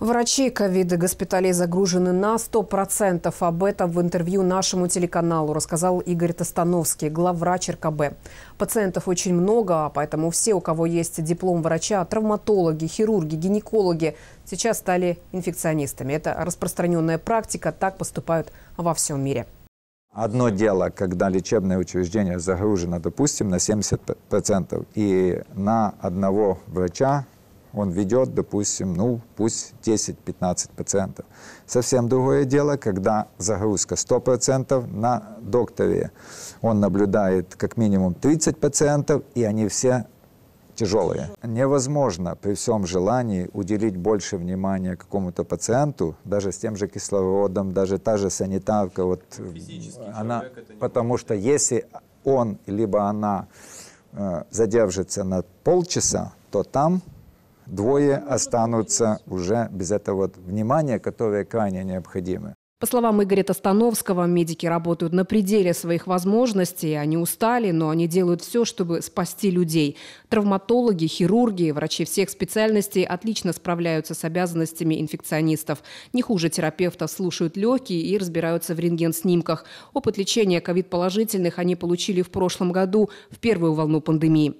Врачи ковида госпиталей загружены на 100%. Об этом в интервью нашему телеканалу рассказал Игорь Тостановский, главврач РКБ. Пациентов очень много, а поэтому все, у кого есть диплом врача, травматологи, хирурги, гинекологи, сейчас стали инфекционистами. Это распространенная практика, так поступают во всем мире. Одно дело, когда лечебное учреждение загружено, допустим, на 70%, и на одного врача он ведет, допустим, ну, пусть 10-15%. пациентов. Совсем другое дело, когда загрузка 100% на докторе. Он наблюдает как минимум 30%, пациентов, и они все тяжелые. Невозможно при всем желании уделить больше внимания какому-то пациенту, даже с тем же кислородом, даже та же санитарка, вот э, она, потому что если он либо она э, задержится на полчаса, то там двое останутся уже без этого вот внимания, которое крайне необходимо. По словам Игоря Тостановского, медики работают на пределе своих возможностей. Они устали, но они делают все, чтобы спасти людей. Травматологи, хирурги, врачи всех специальностей отлично справляются с обязанностями инфекционистов. Не хуже терапевтов слушают легкие и разбираются в рентген-снимках. Опыт лечения ковид-положительных они получили в прошлом году, в первую волну пандемии.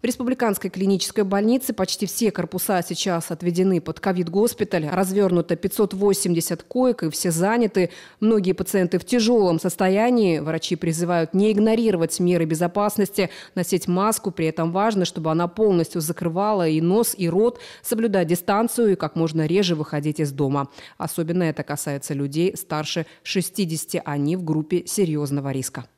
В республиканской клинической больнице почти все корпуса сейчас отведены под ковид-госпиталь. Развернуто 580 коек и все заняты. Многие пациенты в тяжелом состоянии. Врачи призывают не игнорировать меры безопасности, носить маску. При этом важно, чтобы она полностью закрывала и нос, и рот, соблюдать дистанцию и как можно реже выходить из дома. Особенно это касается людей старше 60. Они в группе серьезного риска.